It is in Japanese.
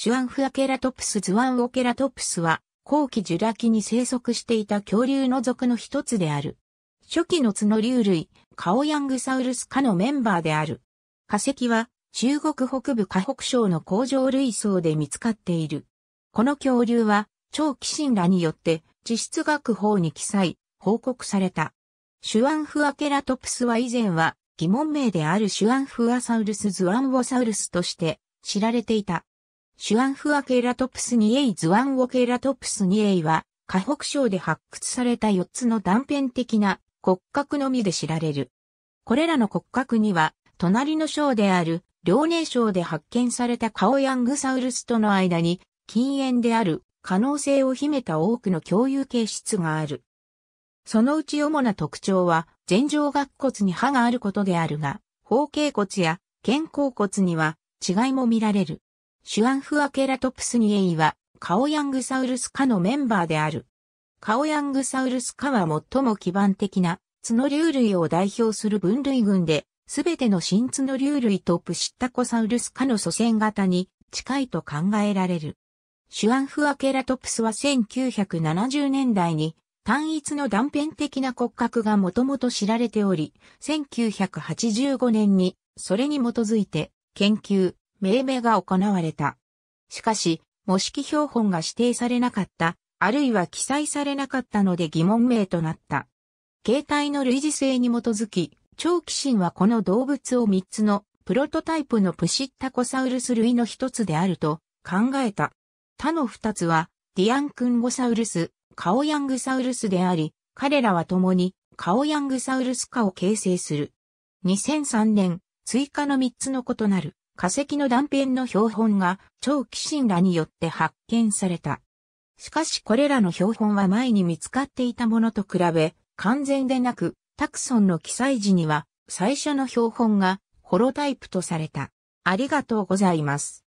シュアンフアケラトプスズワンオケラトプスは、後期ジュラ紀に生息していた恐竜の属の一つである。初期の角竜類、カオヤングサウルス科のメンバーである。化石は、中国北部河北省の工場類層で見つかっている。この恐竜は、超寄神らによって、地質学法に記載、報告された。シュアンフアケラトプスは以前は、疑問名であるシュアンフアサウルスズワンオサウルスとして知られていた。シュアンフアケラトプス 2A ズワンオケラトプス 2A は、河北省で発掘された4つの断片的な骨格のみで知られる。これらの骨格には、隣の省である、遼寧省で発見されたカオヤングサウルスとの間に、禁煙である可能性を秘めた多くの共有形質がある。そのうち主な特徴は、前上顎骨に歯があることであるが、方形骨や肩甲骨には違いも見られる。シュアンフアケラトプスニエイは、カオヤングサウルス科のメンバーである。カオヤングサウルス科は最も基盤的な角竜類を代表する分類群で、すべての新角竜類とプシッタコサウルス科の祖先型に近いと考えられる。シュアンフアケラトプスは1970年代に単一の断片的な骨格がもともと知られており、1985年にそれに基づいて研究、命名が行われた。しかし、模式標本が指定されなかった、あるいは記載されなかったので疑問名となった。形態の類似性に基づき、長期心はこの動物を3つのプロトタイプのプシッタコサウルス類の一つであると考えた。他の2つは、ディアンクンゴサウルス、カオヤングサウルスであり、彼らは共にカオヤングサウルス化を形成する。2003年、追加の3つの異なる化石の断片の標本が超奇進らによって発見された。しかしこれらの標本は前に見つかっていたものと比べ、完全でなく、タクソンの記載時には最初の標本がホロタイプとされた。ありがとうございます。